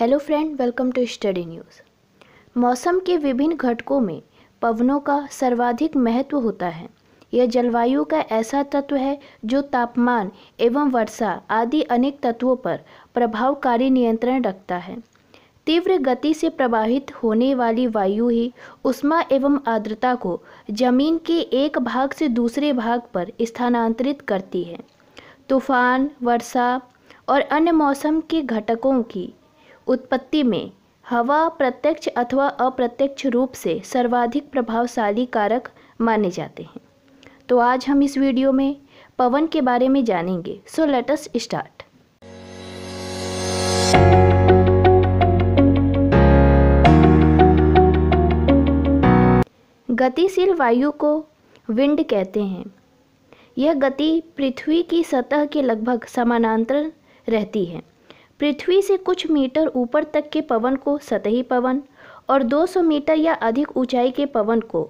hello friend welcome to study news मौसम के विभिन्न घटकों में पवनों का सर्वाधिक महत्व होता है यह जलवायु का ऐसा तत्व है जो तापमान एवं वर्षा आदि अनेक तत्वों पर प्रभावकारी नियंत्रण रखता है तीव्र गति से प्रवाहित होने वाली वायु ही उष्मा एवं आर्द्रता को जमीन के एक भाग से दूसरे भाग पर स्थानांतरित करती है तूफान वर्षा और अन्य मौसम के घटकों की उत्पत्ति में हवा प्रत्यक्ष अथवा अप्रत्यक्ष रूप से सर्वाधिक प्रभावशाली कारक माने जाते हैं तो आज हम इस वीडियो में पवन के बारे में जानेंगे सो लेट अस स्टार्ट गतिशील वायु को विंड कहते हैं यह गति पृथ्वी की सतह के लगभग समानांतर रहती है पृथ्वी से कुछ मीटर ऊपर तक के पवन को सतही पवन और 200 मीटर या अधिक ऊंचाई के पवन को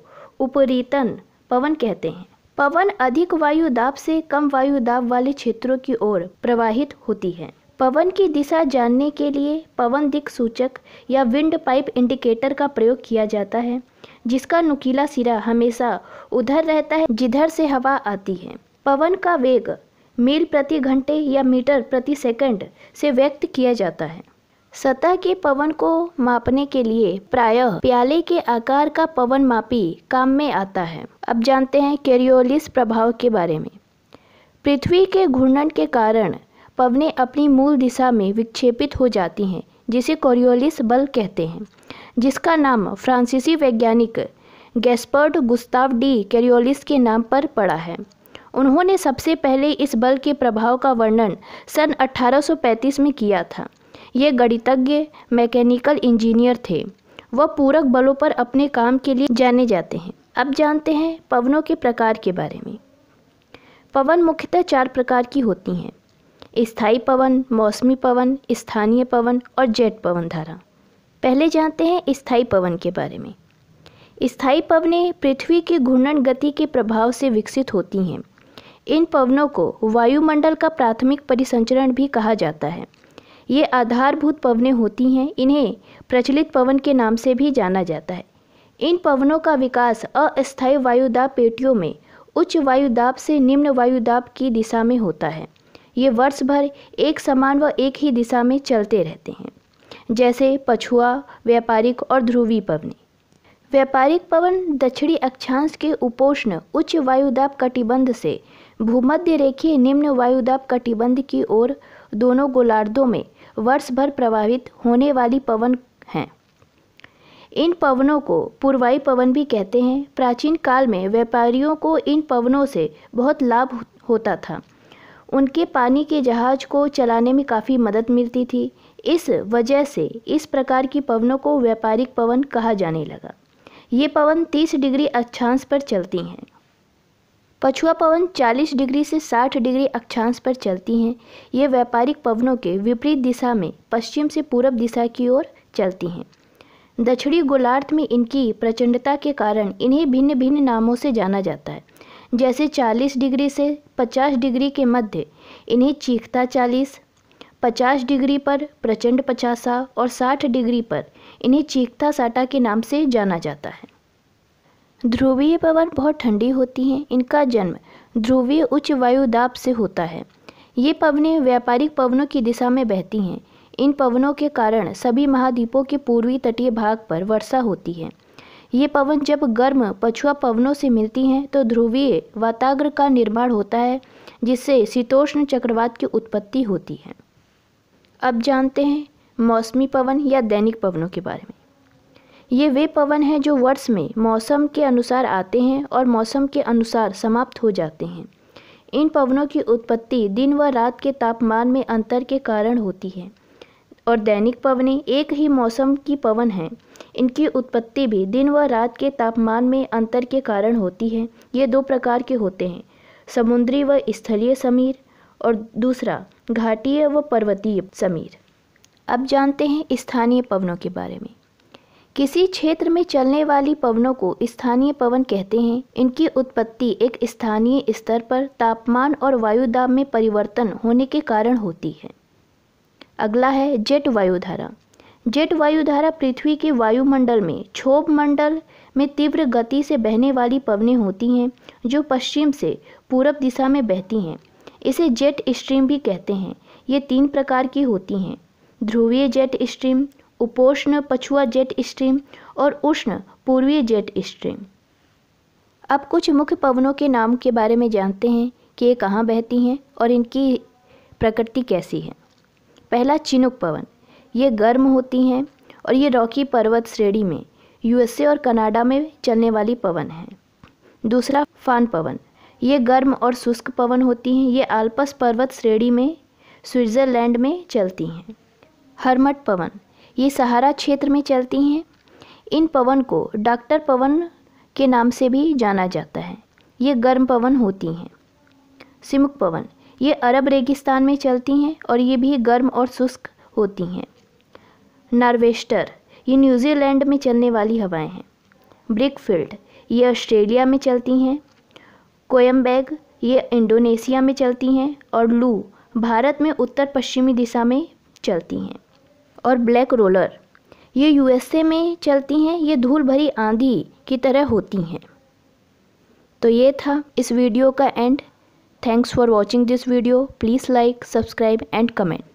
उपरीतन पवन कहते हैं पवन अधिक वायु दाब से कम वायु दाब वाले क्षेत्रों की ओर प्रवाहित होती है पवन की दिशा जानने के लिए पवन दिक सूचक या विंड पाइप इंडिकेटर का प्रयोग किया जाता है जिसका नुकीला सिरा हमेशा उधर रहता है जिधर से हवा आती है पवन का वेग मील प्रति घंटे या मीटर प्रति सेकंड से व्यक्त किया जाता है सतह के पवन को मापने के लिए प्रायः प्याले के आकार का पवन मापी काम में आता है अब जानते हैं कैरियोलिस प्रभाव के बारे में पृथ्वी के घूर्णन के कारण पवने अपनी मूल दिशा में विक्षेपित हो जाती हैं जिसे कोरियोलिस बल कहते हैं जिसका नाम फ्रांसीसी वैज्ञानिक गैस्पर्ड गुस्ताव डी कैरियोलिस के नाम पर पड़ा है उन्होंने सबसे पहले इस बल के प्रभाव का वर्णन सन 1835 में किया था ये गणितज्ञ मैकेनिकल इंजीनियर थे वह पूरक बलों पर अपने काम के लिए जाने जाते हैं अब जानते हैं पवनों के प्रकार के बारे में पवन मुख्यतः चार प्रकार की होती हैं स्थायी पवन मौसमी पवन स्थानीय पवन और जेट पवन धारा पहले जानते हैं स्थायी पवन के बारे में स्थायी पवनें पृथ्वी की घूर्णन गति के प्रभाव से विकसित होती हैं इन पवनों को वायुमंडल का प्राथमिक परिसंचरण भी कहा जाता है ये आधारभूत पवनें होती हैं इन्हें प्रचलित पवन के नाम से भी जाना जाता है इन पवनों का विकास अस्थायी वायुदाब पेटियों में उच्च वायुदाब से निम्न वायुदाब की दिशा में होता है ये वर्ष भर एक समान व एक ही दिशा में चलते रहते हैं जैसे पछुआ व्यापारिक और ध्रुवी पवने व्यापारिक पवन दक्षिणी अक्षांश के उपोष्ण उच्च वायुदाब कटिबंध से भूमध्य रेखीय निम्न वायुदाब कटिबंध की ओर दोनों गोलार्धों में वर्ष भर प्रभावित होने वाली पवन हैं इन पवनों को पूर्वाई पवन भी कहते हैं प्राचीन काल में व्यापारियों को इन पवनों से बहुत लाभ होता था उनके पानी के जहाज को चलाने में काफ़ी मदद मिलती थी इस वजह से इस प्रकार की पवनों को व्यापारिक पवन कहा जाने लगा ये पवन 30 डिग्री अक्षांश पर चलती हैं पछुआ पवन 40 डिग्री से 60 डिग्री अक्षांश पर चलती हैं ये व्यापारिक पवनों के विपरीत दिशा में पश्चिम से पूर्व दिशा की ओर चलती हैं दक्षिणी गोलार्ध में इनकी प्रचंडता के कारण इन्हें भिन्न भिन्न नामों से जाना जाता है जैसे 40 डिग्री से 50 डिग्री के मध्य इन्हें चीखता 40, 50 डिग्री पर प्रचंड पचासा और 60 डिग्री पर इन्हें चीखता साटा के नाम से जाना जाता है ध्रुवीय पवन बहुत ठंडी होती हैं इनका जन्म ध्रुवीय उच्च वायु दाब से होता है ये पवनें व्यापारिक पवनों की दिशा में बहती हैं इन पवनों के कारण सभी महाद्वीपों के पूर्वी तटीय भाग पर वर्षा होती है ये पवन जब गर्म पछुआ पवनों से मिलती हैं तो ध्रुवीय वाताग्र का निर्माण होता है जिससे शीतोष्ण चक्रवात की उत्पत्ति होती है अब जानते हैं मौसमी पवन या दैनिक पवनों के बारे में ये वे पवन हैं जो वर्ष में मौसम के अनुसार आते हैं और मौसम के अनुसार समाप्त हो जाते हैं इन पवनों की उत्पत्ति दिन व रात के तापमान में अंतर के कारण होती है और दैनिक पवने एक ही मौसम की पवन हैं इनकी उत्पत्ति भी दिन व रात के तापमान में अंतर के कारण होती है ये दो प्रकार के होते हैं समुद्री व स्थलीय समीर और दूसरा घाटीय व पर्वतीय समीर अब जानते हैं स्थानीय पवनों के बारे में किसी क्षेत्र में चलने वाली पवनों को स्थानीय पवन कहते हैं इनकी उत्पत्ति एक स्थानीय स्तर पर तापमान और वायुदाब में परिवर्तन होने के कारण होती है अगला है जेट वायुधारा जेट वायुधारा पृथ्वी के वायुमंडल में क्षोभ मंडल में तीव्र गति से बहने वाली पवनें होती हैं जो पश्चिम से पूरब दिशा में बहती हैं इसे जेट स्ट्रीम भी कहते हैं ये तीन प्रकार की होती हैं ध्रुवीय जेट स्ट्रीम उपोष्ण पछुआ जेट स्ट्रीम और उष्ण पूर्वी जेट स्ट्रीम अब कुछ मुख्य पवनों के नाम के बारे में जानते हैं कि ये कहाँ बहती हैं और इनकी प्रकृति कैसी है पहला चिनुक पवन ये गर्म होती हैं और ये रॉकी पर्वत श्रेणी में यूएसए और कनाडा में चलने वाली पवन है दूसरा फान पवन ये गर्म और शुष्क पवन होती हैं ये आल्पस पर्वत श्रेणी में स्विट्ज़रलैंड में चलती हैं हरमट पवन ये सहारा क्षेत्र में चलती हैं इन पवन को डॉक्टर पवन के नाम से भी जाना जाता है ये गर्म पवन होती हैं सिमुक पवन ये अरब रेगिस्तान में चलती हैं और ये भी गर्म और शुष्क होती हैं नार्वेस्टर ये न्यूजीलैंड में चलने वाली हवाएं हैं ब्रिकफील्ड ये ऑस्ट्रेलिया में चलती हैं कोयम्बैग ये इंडोनेशिया में चलती हैं और लू भारत में उत्तर पश्चिमी दिशा में चलती हैं और ब्लैक रोलर ये यूएसए में चलती हैं ये धूल भरी आंधी की तरह होती हैं तो ये था इस वीडियो का end thanks for watching this video please like subscribe and comment